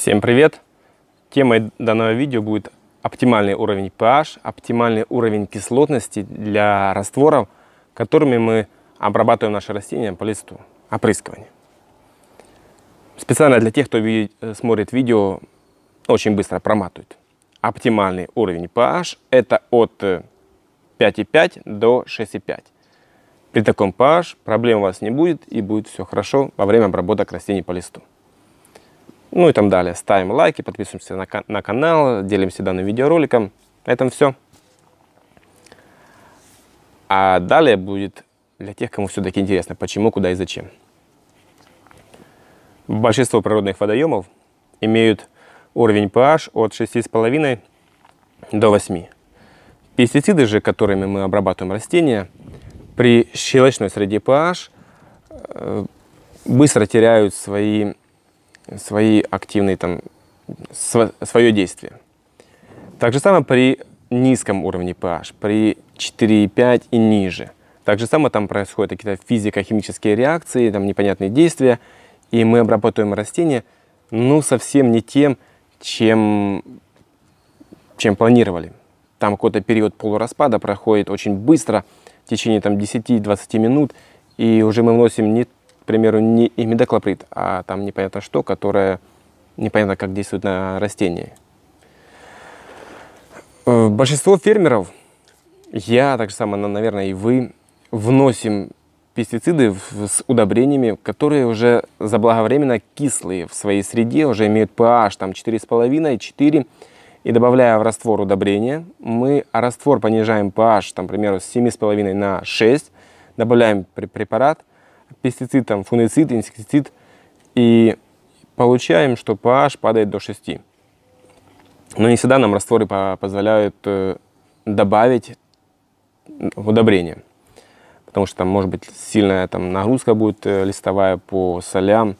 Всем привет! Темой данного видео будет оптимальный уровень pH, оптимальный уровень кислотности для растворов, которыми мы обрабатываем наши растения по листу опрыскивания. Специально для тех, кто видит, э, смотрит видео, очень быстро проматывает. Оптимальный уровень pH это от 5,5 э, до 6,5. При таком pH проблем у вас не будет и будет все хорошо во время обработок растений по листу ну и там далее. Ставим лайки, подписываемся на, на канал, делимся данным видеороликом. На этом все. А далее будет для тех, кому все-таки интересно, почему, куда и зачем. Большинство природных водоемов имеют уровень pH от 6,5 до 8. Пестициды же, которыми мы обрабатываем растения, при щелочной среде pH э, быстро теряют свои свои активные, там, св свое действие. Так же самое при низком уровне pH, при 4,5 и ниже. Так же самое там происходят какие-то физико-химические реакции, там непонятные действия, и мы обрабатываем растения, ну, совсем не тем, чем, чем планировали. Там какой-то период полураспада проходит очень быстро, в течение там 10-20 минут, и уже мы вносим не к примеру, не имидоклоприд, а там непонятно что, которое непонятно как действует на растения. Э, большинство фермеров, я, так же самое, наверное, и вы, вносим пестициды с удобрениями, которые уже заблаговременно кислые в своей среде, уже имеют pH там 4,5, 4. И добавляя в раствор удобрения, мы а раствор понижаем pH, там, к примеру, с 7,5 на 6, добавляем препарат, пестицид, там, фуницид, инсектицид, и получаем, что pH падает до 6. Но не всегда нам растворы позволяют э, добавить удобрение, потому что там может быть сильная там, нагрузка будет э, листовая по солям.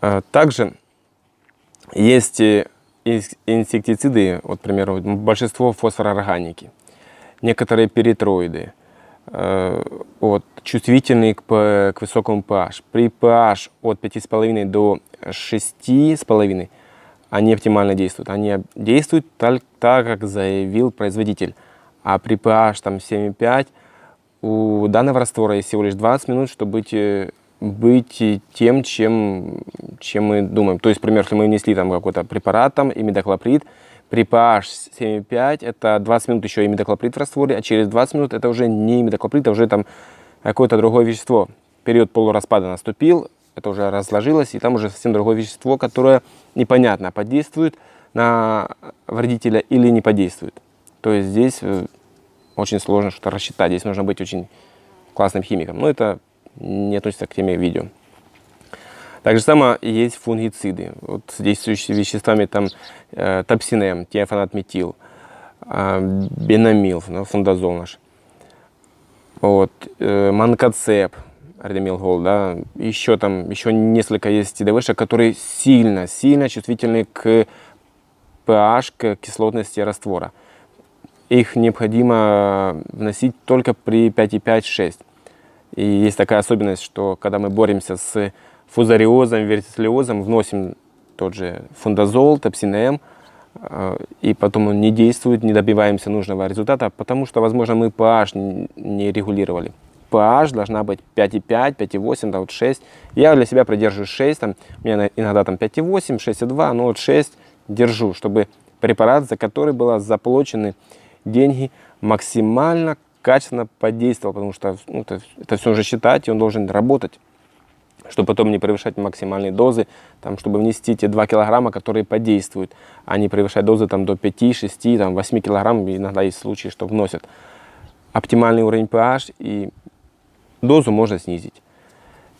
Э, также есть инсектициды, вот, к примеру, большинство фосфорорганики, некоторые перитроиды, Э, от, чувствительный к, к высокому pH. При pH от 5,5 до 6,5 они оптимально действуют. Они действуют так, так, как заявил производитель. А при pH там 7,5 у данного раствора есть всего лишь 20 минут, чтобы быть, э, быть тем, чем, чем мы думаем. То есть, например, если мы внесли там какой-то препарат там, и медоклоприд, при pH 7,5 это 20 минут еще имидоклоприд в растворе, а через 20 минут это уже не имидоклоприд, а уже там какое-то другое вещество. Период полураспада наступил, это уже разложилось, и там уже совсем другое вещество, которое непонятно, подействует на вредителя или не подействует. То есть здесь э, очень сложно что-то рассчитать, здесь нужно быть очень классным химиком. Но это не относится к теме видео. Так же самое есть фунгициды. Вот с действующими веществами там э, топсинем, тиафанатметил, э, бенамил, ну, фундазол наш. Вот, э, манкоцеп, ардемилгол, да, еще там, еще несколько есть ТДВшек, которые сильно, сильно чувствительны к pH, к кислотности раствора. Их необходимо вносить только при 5,5-6. И есть такая особенность, что когда мы боремся с фузариозом, вертислиозом, вносим тот же фундазол, топсинем, э, и потом он не действует, не добиваемся нужного результата, потому что, возможно, мы pH не регулировали. pH должна быть 5,5, 5,8, да, вот 6. Я для себя придерживаюсь 6, там, у меня иногда там 5,8, 6,2, но вот 6 держу, чтобы препарат, за который было заплачены деньги, максимально качественно подействовал, потому что ну, это, это все уже считать, и он должен работать чтобы потом не превышать максимальные дозы, там, чтобы внести те 2 килограмма, которые подействуют, а не превышать дозы там, до 5, 6, там, 8 килограмм, иногда есть случаи, что вносят. Оптимальный уровень pH и дозу можно снизить.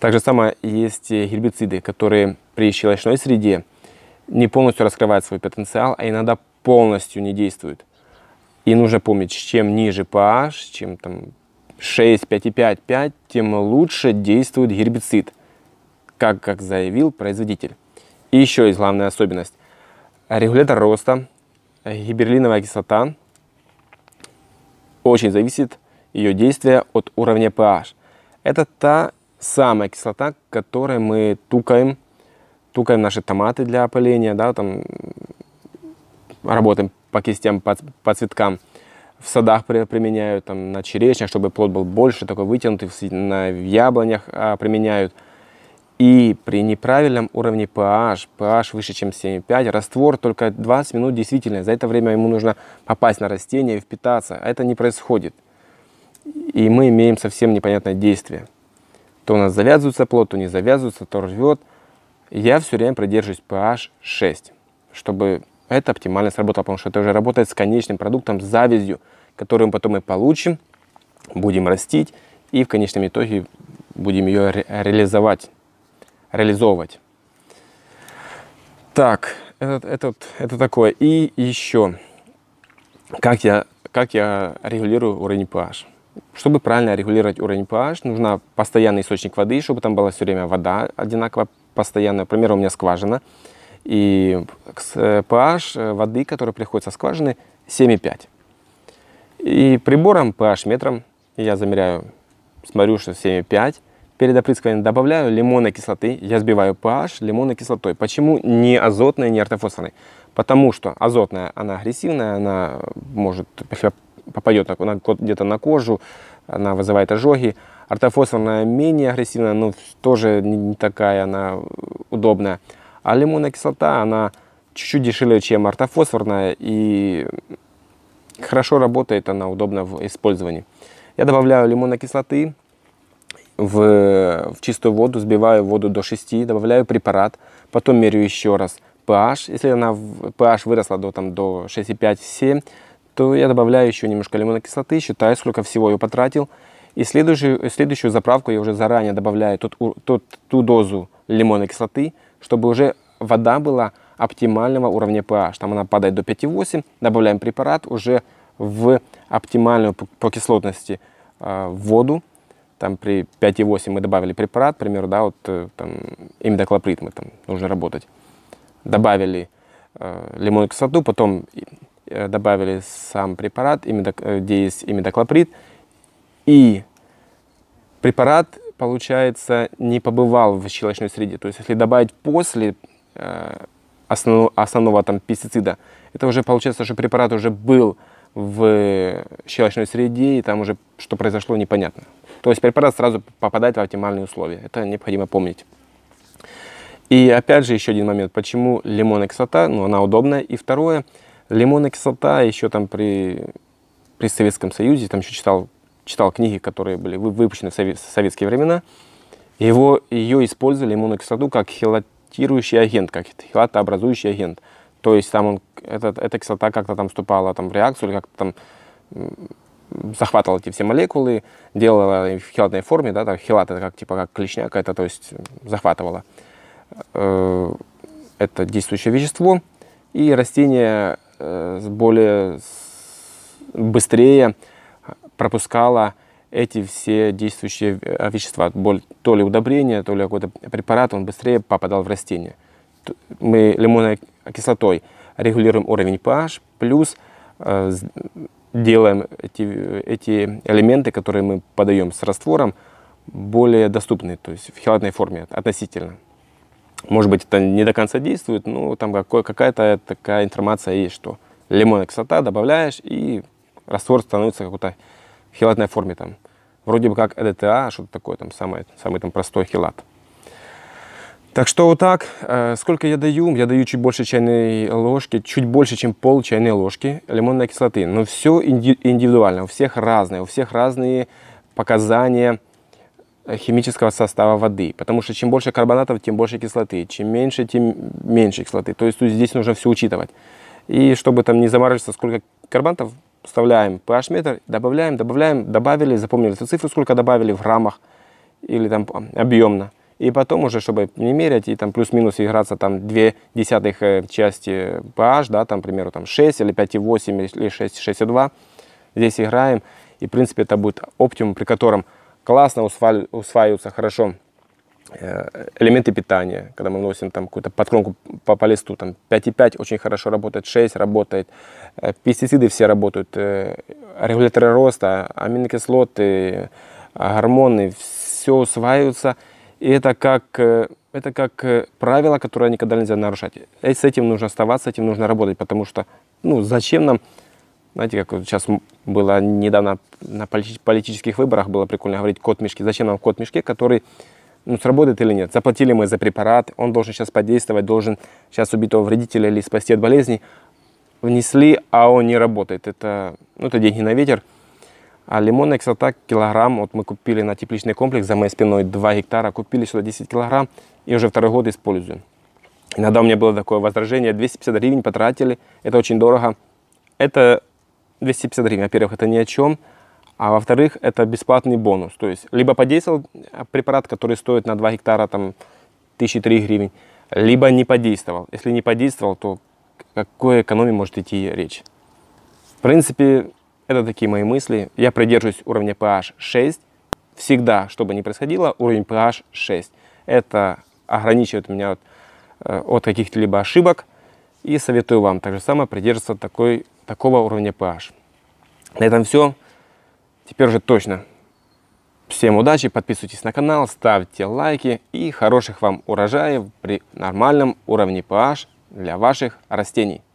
Также самое есть э, гербициды, которые при щелочной среде не полностью раскрывают свой потенциал, а иногда полностью не действуют. И нужно помнить, чем ниже pH, чем там 6, 5,5, 5, тем лучше действует гербицид как, как заявил производитель. И еще есть главная особенность. Регулятор роста, гиберлиновая кислота, очень зависит ее действие от уровня pH. Это та самая кислота, которой мы тукаем, тукаем наши томаты для опыления, да, там работаем по кистям, по, по цветкам. В садах применяют, там, на черешнях, чтобы плод был больше, такой вытянутый, на, в яблонях а, применяют – и при неправильном уровне pH, pH выше, чем 7,5, раствор только 20 минут действительно. За это время ему нужно попасть на растение и впитаться. А это не происходит. И мы имеем совсем непонятное действие. То у нас завязывается плод, то не завязывается, то рвет. Я все время придерживаюсь pH 6, чтобы это оптимально сработало, потому что это уже работает с конечным продуктом, с завязью, которую потом и получим, будем растить и в конечном итоге будем ее ре реализовать реализовывать. Так, это, это, это такое. И еще, как я, как я регулирую уровень pH. Чтобы правильно регулировать уровень pH, нужна постоянный источник воды, чтобы там была все время вода одинаковая, постоянная. Например, у меня скважина. И э, pH э, воды, которая приходит со скважины, 7,5. И прибором pH метром я замеряю, смотрю, что 7,5. Перед опрыскиванием добавляю лимонной кислоты. Я сбиваю pH лимонной кислотой. Почему не азотной, не ортофосфорной? Потому что азотная, она агрессивная, она может попадет где-то на кожу, она вызывает ожоги. Ортофосфорная менее агрессивная, но тоже не такая она удобная. А лимонная кислота, она чуть-чуть дешевле, чем ортофосфорная, и хорошо работает она, удобно в использовании. Я добавляю лимонной кислоты, в, в чистую воду, сбиваю воду до 6, добавляю препарат, потом меряю еще раз pH. Если она pH выросла до, там, до 6,5-7, то я добавляю еще немножко лимонной кислоты, считаю, сколько всего я потратил. И следующую, следующую заправку я уже заранее добавляю тот, тот, ту дозу лимонной кислоты, чтобы уже вода была оптимального уровня pH. Там она падает до 5,8, добавляем препарат уже в оптимальную по кислотности э, воду, там при 5,8 мы добавили препарат, к примеру, да, вот э, там имидоклоприд мы там нужно работать. Добавили э, лимонную кислоту, потом э, добавили сам препарат, имидок, э, где есть имидоклоприд, и препарат, получается, не побывал в щелочной среде. То есть, если добавить после э, основного, основного там пестицида, это уже получается, что препарат уже был в щелочной среде, и там уже что произошло, непонятно. То есть препарат сразу попадает в оптимальные условия. Это необходимо помнить. И опять же еще один момент, почему лимонная кислота, ну она удобная. И второе, лимонная кислота еще там при, при Советском Союзе, там еще читал, читал книги, которые были выпущены в советские времена, его, ее использовали, лимонную кислоту, как хелатирующий агент, как хелатообразующий агент. То есть там он, этот, эта кислота как-то там вступала там, в реакцию или как-то там захватывала эти все молекулы, делала их в хилатной форме, да, там хилат это как, типа как клешня какая-то, то есть захватывала. Э, это действующее вещество, и растение э, более быстрее пропускало эти все действующие э, вещества, то ли удобрение, то ли какой-то препарат, он быстрее попадал в растение. Мы лимонной кислотой регулируем уровень pH, плюс делаем эти, эти элементы, которые мы подаем с раствором, более доступны, то есть в хелатной форме относительно. Может быть, это не до конца действует, но там какая-то такая информация есть, что лимонная кислота добавляешь, и раствор становится какой-то в хелатной форме. Там. Вроде бы как ЭДТА, что-то такое, там, самый, самый там, простой хелат. Так что вот так, э, сколько я даю? Я даю чуть больше чайной ложки, чуть больше, чем пол чайной ложки лимонной кислоты. Но все индивидуально, у всех разные, у всех разные показания э, химического состава воды. Потому что чем больше карбонатов, тем больше кислоты. Чем меньше, тем меньше кислоты. То есть здесь нужно все учитывать. И чтобы там не заморачиваться, сколько карбонатов, вставляем pH-метр, добавляем, добавляем, добавили, запомнили эту цифру, сколько добавили в граммах или там объемно и потом уже, чтобы не мерять, и там плюс-минус играться там две десятых э, части pH, да, там, к примеру, там 6 или 5,8 или 6,6,2, здесь играем, и, в принципе, это будет оптимум, при котором классно усваиваются хорошо э, элементы питания, когда мы вносим там какую-то подкромку по, по листу, там 5,5 очень хорошо работает, 6 работает, э, пестициды все работают, регуляторы роста, аминокислоты, гормоны, все усваиваются – и это как, э, это как э, правило, которое никогда нельзя нарушать. И э, с этим нужно оставаться, с этим нужно работать, потому что, ну, зачем нам, знаете, как сейчас было недавно на политических выборах было прикольно говорить код мешки. Зачем нам код мешки, который ну, сработает или нет. Заплатили мы за препарат, он должен сейчас подействовать, должен сейчас убить того вредителя или спасти от болезней. Внесли, а он не работает. Это, ну, это деньги на ветер. А лимонный экстратакт килограмм, вот мы купили на тепличный комплекс за моей спиной 2 гектара, купили сюда 10 килограмм и уже второй год используем. Иногда у меня было такое возражение, 250 гривен потратили, это очень дорого. Это 250 гривен, во-первых, это ни о чем, а во-вторых, это бесплатный бонус. То есть, либо подействовал препарат, который стоит на 2 гектара там 1003 гривен, либо не подействовал. Если не подействовал, то о какой экономии может идти речь? В принципе, это такие мои мысли. Я придерживаюсь уровня pH 6. Всегда, что бы ни происходило, уровень pH 6. Это ограничивает меня от, э, от каких либо ошибок. И советую вам так же самое придерживаться такой, такого уровня pH. На этом все. Теперь уже точно. Всем удачи, подписывайтесь на канал, ставьте лайки и хороших вам урожаев при нормальном уровне pH для ваших растений.